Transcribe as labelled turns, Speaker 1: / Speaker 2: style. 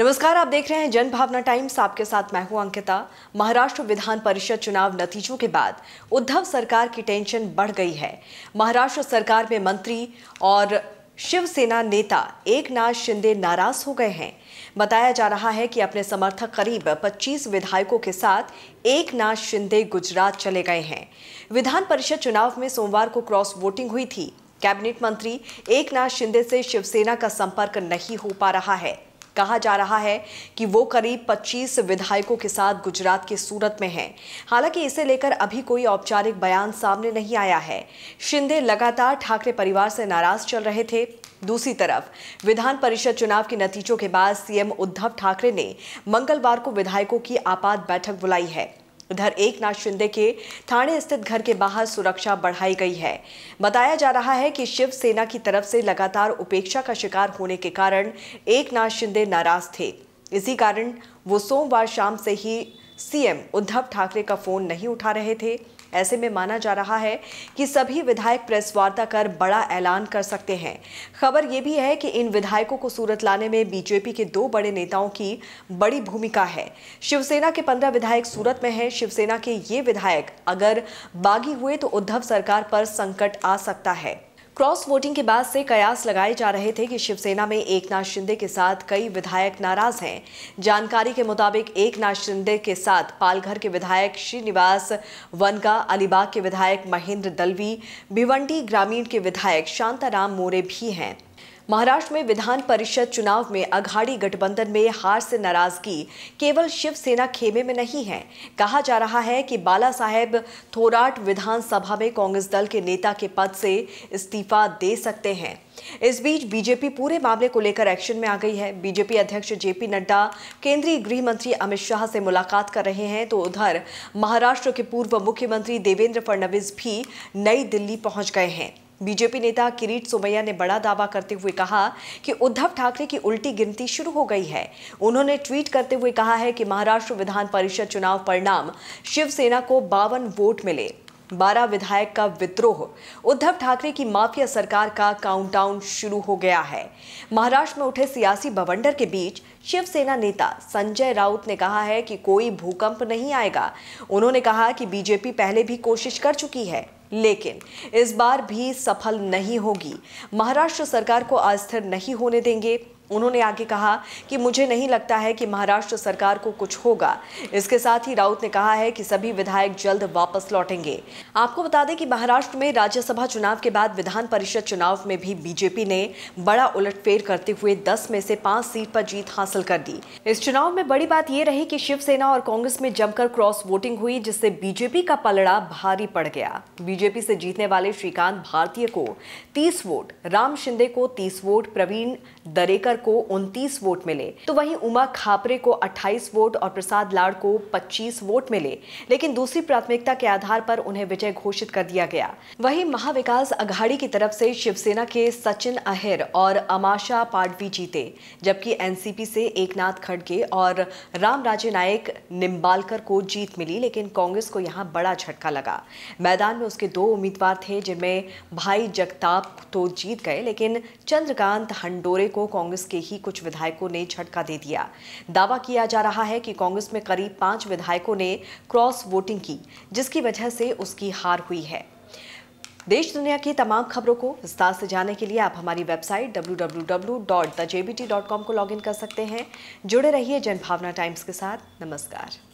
Speaker 1: नमस्कार आप देख रहे हैं जन भावना टाइम्स आपके साथ मैं हूं अंकिता महाराष्ट्र विधान परिषद चुनाव नतीजों के बाद उद्धव सरकार की टेंशन बढ़ गई है महाराष्ट्र सरकार में मंत्री और शिवसेना नेता एक नाथ शिंदे नाराज हो गए हैं बताया जा रहा है कि अपने समर्थक करीब 25 विधायकों के साथ एक नाथ शिंदे गुजरात चले गए हैं विधान परिषद चुनाव में सोमवार को क्रॉस वोटिंग हुई थी कैबिनेट मंत्री एक नाथ शिंदे से शिवसेना का संपर्क नहीं हो पा रहा है कहा जा रहा है कि वो करीब 25 विधायकों के साथ गुजरात के सूरत में हैं हालांकि इसे लेकर अभी कोई औपचारिक बयान सामने नहीं आया है शिंदे लगातार ठाकरे परिवार से नाराज चल रहे थे दूसरी तरफ विधान परिषद चुनाव के नतीजों के बाद सीएम उद्धव ठाकरे ने मंगलवार को विधायकों की आपात बैठक बुलाई है उधर एक नाथ शिंदे के थाने स्थित घर के बाहर सुरक्षा बढ़ाई गई है बताया जा रहा है कि शिव सेना की तरफ से लगातार उपेक्षा का शिकार होने के कारण एक नाथ शिंदे नाराज थे इसी कारण वो सोमवार शाम से ही सीएम उद्धव ठाकरे का फोन नहीं उठा रहे थे ऐसे में माना जा रहा है कि सभी विधायक प्रेस वार्ता कर बड़ा ऐलान कर सकते हैं खबर ये भी है कि इन विधायकों को सूरत लाने में बीजेपी के दो बड़े नेताओं की बड़ी भूमिका है शिवसेना के पंद्रह विधायक सूरत में हैं शिवसेना के ये विधायक अगर बागी हुए तो उद्धव सरकार पर संकट आ सकता है क्रॉस वोटिंग के बाद से कयास लगाए जा रहे थे कि शिवसेना में एक नाथ शिंदे के साथ कई विधायक नाराज हैं जानकारी के मुताबिक एक नाथ शिंदे के साथ पालघर के विधायक श्रीनिवास वनगा अलीबाग के विधायक महेंद्र दलवी भिवंडी ग्रामीण के विधायक शांताराम मोरे भी हैं महाराष्ट्र में विधान परिषद चुनाव में अघाड़ी गठबंधन में हार से नाराजगी केवल शिवसेना खेमे में नहीं है कहा जा रहा है कि बाला साहेब थोराट विधानसभा में कांग्रेस दल के नेता के पद से इस्तीफा दे सकते हैं इस बीच बीजेपी पूरे मामले को लेकर एक्शन में आ गई है बीजेपी अध्यक्ष जेपी नड्डा केंद्रीय गृह मंत्री अमित शाह से मुलाकात कर रहे हैं तो उधर महाराष्ट्र के पूर्व मुख्यमंत्री देवेंद्र फडणवीस भी नई दिल्ली पहुंच गए हैं बीजेपी नेता किरीट सोमैया ने बड़ा दावा करते हुए कहा कि उद्धव ठाकरे की उल्टी गिनती शुरू हो गई है उन्होंने ट्वीट करते हुए कहा है कि महाराष्ट्र विधान परिषद चुनाव परिणाम शिवसेना को बावन वोट मिले बारह विधायक का विद्रोह उद्धव ठाकरे की माफिया सरकार का काउंटडाउन शुरू हो गया है महाराष्ट्र में उठे सियासी बवंडर के बीच शिवसेना नेता संजय राउत ने कहा है कि कोई भूकंप नहीं आएगा उन्होंने कहा कि बीजेपी पहले भी कोशिश कर चुकी है लेकिन इस बार भी सफल नहीं होगी महाराष्ट्र सरकार को अस्थिर नहीं होने देंगे उन्होंने आगे कहा कि मुझे नहीं लगता है कि महाराष्ट्र सरकार को कुछ होगा इसके साथ ही राउत ने कहा है कि सभी विधायक जल्द वापस लौटेंगे आपको बता दें कि महाराष्ट्र में राज्यसभा चुनाव के बाद विधान परिषद चुनाव में भी बीजेपी ने बड़ा उलटफेर करते हुए दस में से पांच सीट पर जीत हासिल कर दी इस चुनाव में बड़ी बात यह रही की शिवसेना और कांग्रेस में जमकर क्रॉस वोटिंग हुई जिससे बीजेपी का पलड़ा भारी पड़ गया बीजेपी से जीतने वाले श्रीकांत भारतीय को तीस वोट राम शिंदे को तीस वोट प्रवीण दरेकर को 29 वोट मिले तो वहीं उमा खापरे को 28 वोट और प्रसाद लाड़ को 25 वोट मिले लेकिन दूसरी प्राथमिकता के आधार पर उन्हें विजय घोषित कर दिया गया वहीं महाविकास अघाड़ी की तरफ से शिवसेना के सचिन अहिर और अमाशा पाडवी जीते जबकि एनसीपी से एकनाथ खड़गे और राम नायक निम्बालकर को जीत मिली लेकिन कांग्रेस को यहाँ बड़ा झटका लगा मैदान में उसके दो उम्मीदवार थे जिनमें भाई जगताप तो जीत गए लेकिन चंद्रकांत हंडोरे को कांग्रेस के ही कुछ विधायकों ने झटका दे दिया दावा किया जा रहा है कि कांग्रेस में करीब पांच विधायकों ने क्रॉस वोटिंग की जिसकी वजह से उसकी हार हुई है देश दुनिया की तमाम खबरों को विस्तार से जानने के लिए आप हमारी वेबसाइट www.thejbt.com को लॉगिन कर सकते हैं जुड़े रहिए जनभावना टाइम्स के साथ नमस्कार